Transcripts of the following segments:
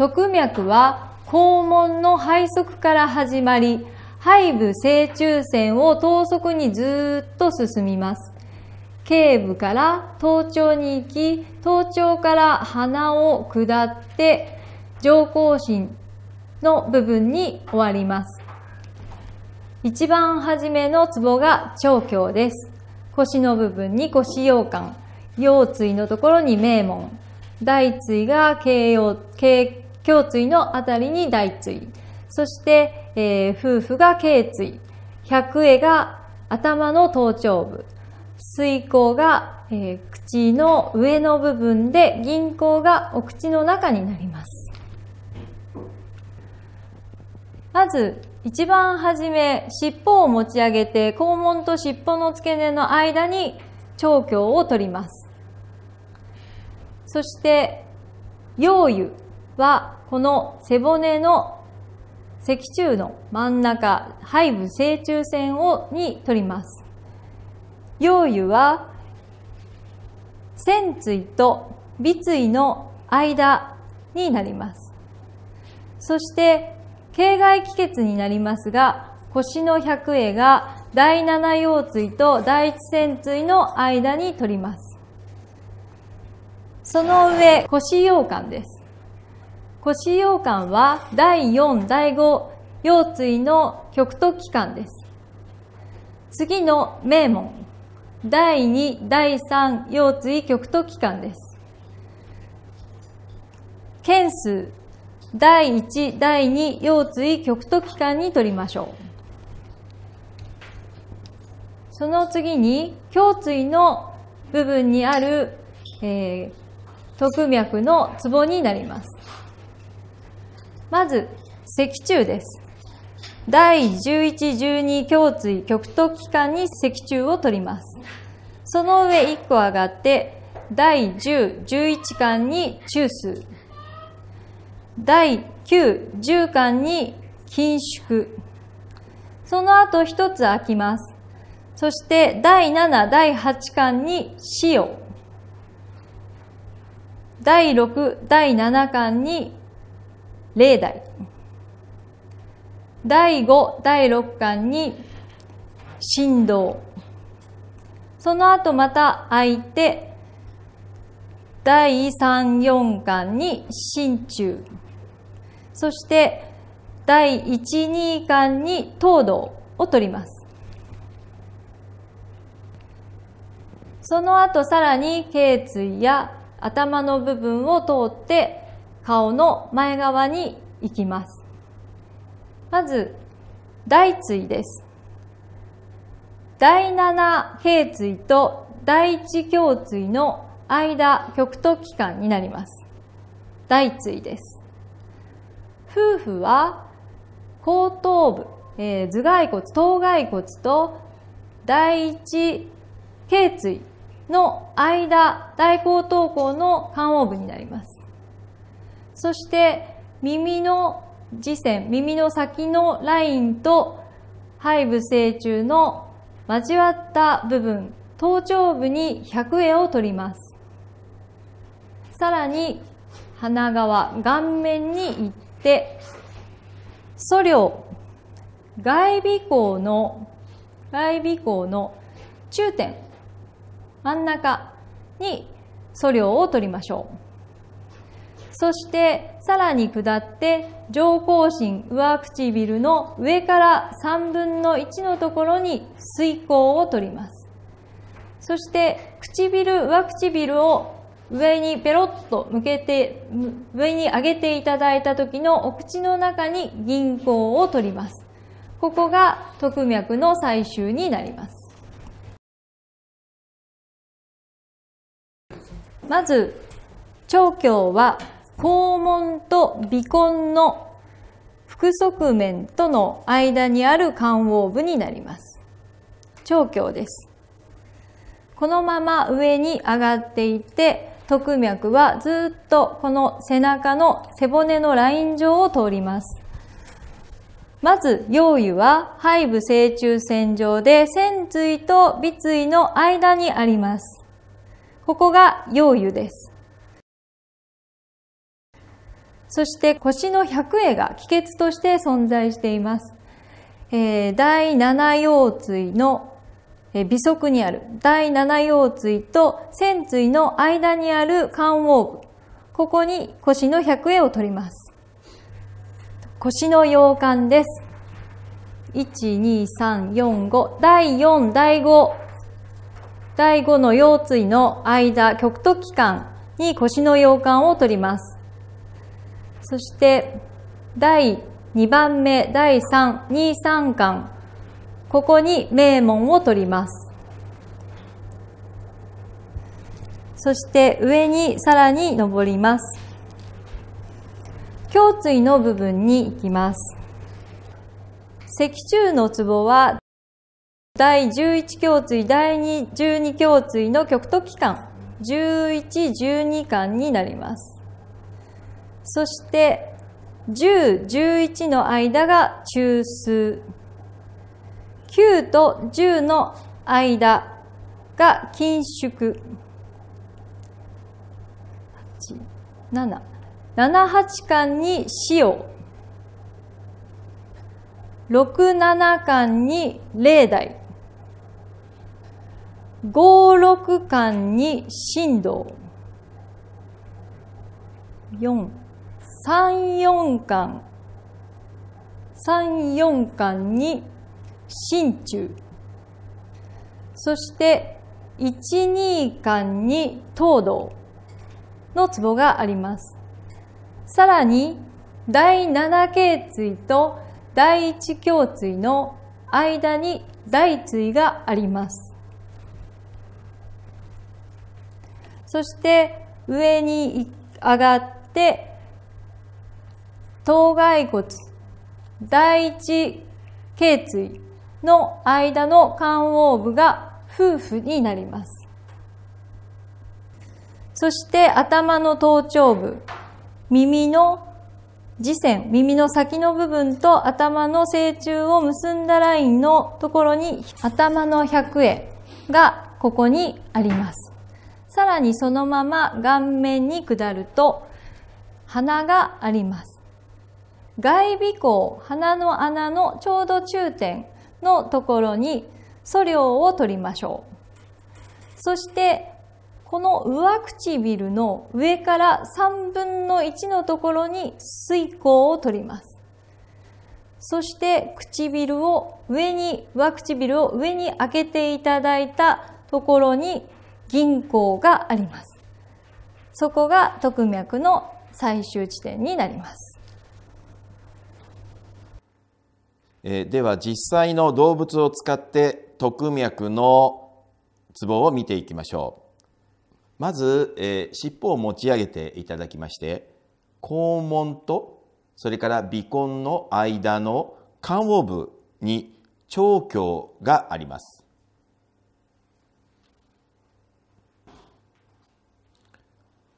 特脈は肛門の肺側から始まり、背部正中線を等速にずっと進みます。頸部から頭頂に行き、頭頂から鼻を下って、上行心の部分に終わります。一番初めのツボが長胸です。腰の部分に腰腰羹、腰椎のところに名門、大椎が形容、経胸椎のあたりに大椎。そして、えー、夫婦が頸椎。百恵が頭の頭頂部。水口が、えー、口の上の部分で、銀行がお口の中になります。まず、一番初め、尻尾を持ち上げて、肛門と尻尾の付け根の間に調教を取ります。そして、陽油。はこの背骨の脊柱の真ん中背部正中線をに取ります。陽油は仙椎と鼻椎の間になります。そして頸外気血になりますが腰の百栄が第七腰椎と第一仙椎の間に取ります。その上腰羊羹です。腰腰間は第4、第5腰椎の極突器官です。次の名門、第2、第3腰椎極突器官です。件数、第1、第2腰椎極突器官に取りましょう。その次に、胸椎の部分にある、えー、特脈のツボになります。まず、脊柱です。第11、12胸椎極突器官に脊柱を取ります。その上1個上がって、第10、11巻に中枢。第9、10巻に緊縮。その後1つ空きます。そして第7、第8巻に死を。第6、第7巻に例題第5第6巻に振動その後また空いて第34巻に心中そして第12巻に糖道を取りますその後さらに頸椎や頭の部分を通って顔の前側に行きます。まず、大椎です。第7頸椎と第一胸椎の間、極突器官になります。大椎です。夫婦は、後頭部、えー、頭蓋骨、頭蓋骨と第1頸椎の間、大後頭項の肝黄部になります。そして耳の耳線、耳の先のラインと背部正中の交わった部分、頭頂部に100円を取ります。さらに鼻側、顔面に行って、素量、外鼻孔の、外鼻孔の中点、真ん中に素量を取りましょう。そしてさらに下って上行唇上唇の上から3分の1のところに水口を取ります。そして唇上唇を上にペロッと向けて、上に上げていただいた時のお口の中に銀行を取ります。ここが特脈の最終になります。まず、長教は肛門と鼻根の副側面との間にある肝黄部になります。長胸です。このまま上に上がっていって、特脈はずっとこの背中の背骨のライン上を通ります。まず、陽油は背部正中線上で、線椎と尾椎の間にあります。ここが溶油です。そして腰の百栄が気血として存在しています。えー、第七腰椎の微側にある第七腰椎と仙椎の間にある肝王部。ここに腰の百栄を取ります。腰の腰管です。1,2,3,4,5第4、第5第5の腰椎の間、極突期間に腰の腰管を取ります。そして第2番目、第3、2、3巻、ここに名門を取ります。そして上にさらに上ります。胸椎の部分に行きます。脊柱のツボは第11胸椎、第12胸椎の極突器官、11、12巻になります。そして10、11の間が中枢。9と10の間が緊縮。7。7、8巻に塩。6、7巻に霊台。5、6巻に振動。4。3、4巻、3、4巻に真中、そして1、2巻に東道の壺があります。さらに、第7頸椎と第1胸椎の間に大椎があります。そして、上に上がって、頭蓋骨、第一頸椎の間の肝黄部が夫婦になります。そして頭の頭頂部、耳の耳線、耳の先の部分と頭の正中を結んだラインのところに頭の百円がここにあります。さらにそのまま顔面に下ると鼻があります。外鼻孔鼻の穴のちょうど中点のところに素量を取りましょうそしてこの上唇の上から3分の1のところに水孔を取りますそして唇を上に上唇を上に開けていただいたところに銀行がありますそこが特脈の最終地点になりますえー、では実際の動物を使って特脈のツボを見ていきましょうまず、えー、尻尾を持ち上げていただきまして肛門とそれから鼻根の間の肝黄部に腸胸があります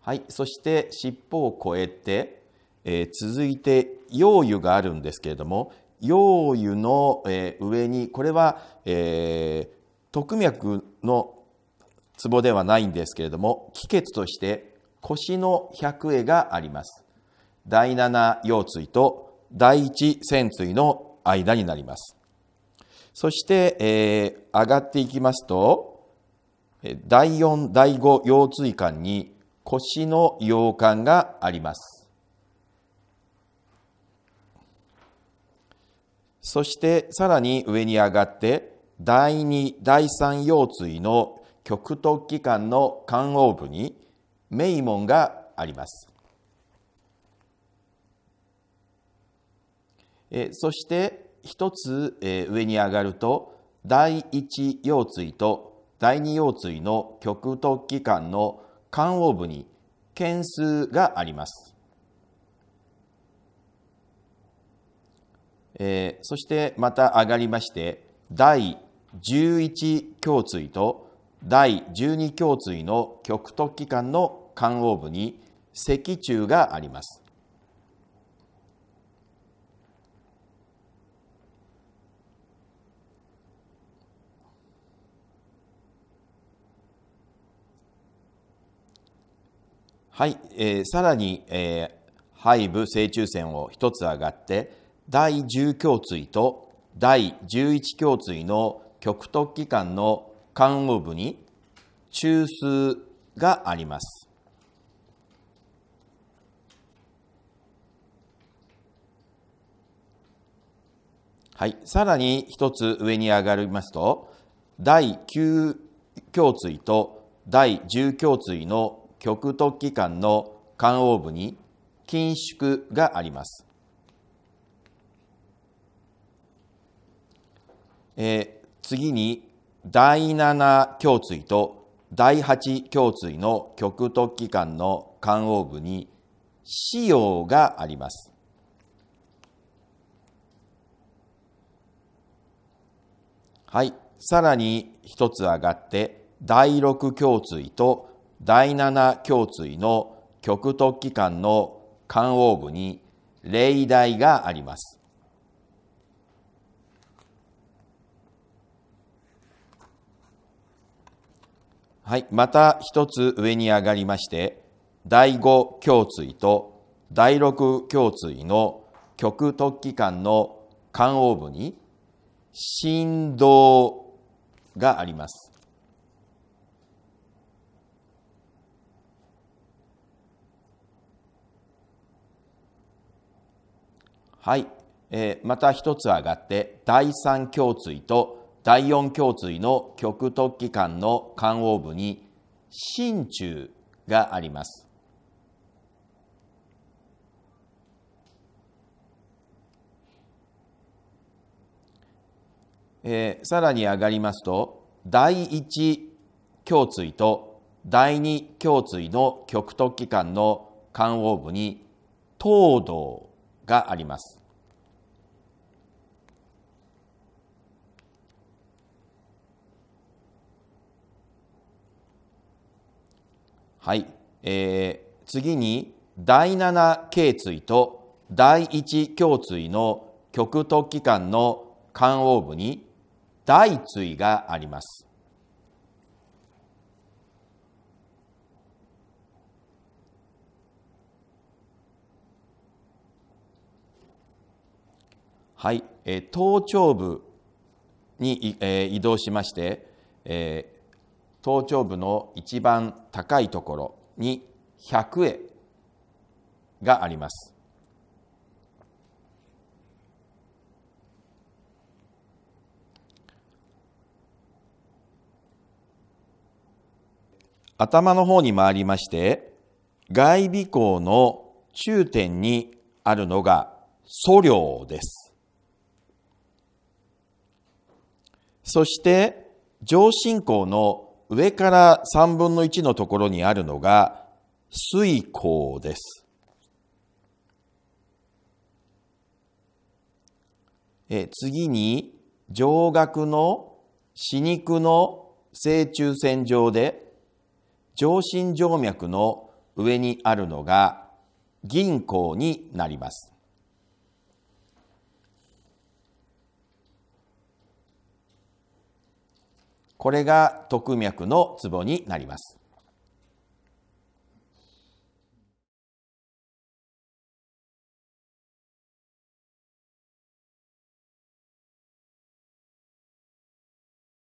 はい、そして尻尾を越えて、えー、続いて陽油があるんですけれども陽湯の、え上に、これは、えー、徳脈の壺ではないんですけれども、気血として腰の百恵があります。第七腰椎と第一仙椎の間になります。そして、えー、上がっていきますと、第四、第五腰椎間に腰の腰管があります。そしてさらに上に上がって第2第3腰椎の極突起管の肝黄部に名門があります。えそして一つ、え上に上がると第1腰椎と第2腰椎の極突起管の肝黄部に件数があります。えー、そしてまた上がりまして第11胸椎と第12胸椎の極突起間の肝黄部に脊柱があります。はい、えー、さらに、えー、背部正中線を一つ上がって第10胸椎と第11胸椎の極突起間の肝部部に中枢があります。はい、さらに一つ上に上がりますと第9胸椎と第10胸椎の極突起間の肝黄部に緊縮があります。えー、次に第7胸椎と第8胸椎の極突起管の肝黄部に腫瘍があります。はい、さらに一つ上がって第6胸椎と第7胸椎の極突起管の肝黄部に霊大があります。はい、また一つ上に上がりまして第五胸椎と第六胸椎の極突起間の肝応部に振動があります。はい、えー、また一つ上がって第三胸椎と第四胸椎の極突起間の肝応部に心中があります。えー、さらに上がりますと第一胸椎と第二胸椎の極突起間の肝応部に頭道があります。はい。えー、次に、第7頸椎と第1胸椎の極突起間の間応部に大椎があります。はい、え頭頂部に、え移動しまして、え頭頂部の一番高いところに百会があります。頭の方に回りまして外尾孔の中点にあるのが素量です。そして上進口の上から3分の1のところにあるのが水耕です。え次に上顎の歯肉の正中線上で上心静脈の上にあるのが銀行になります。これが徳脈のツボになります。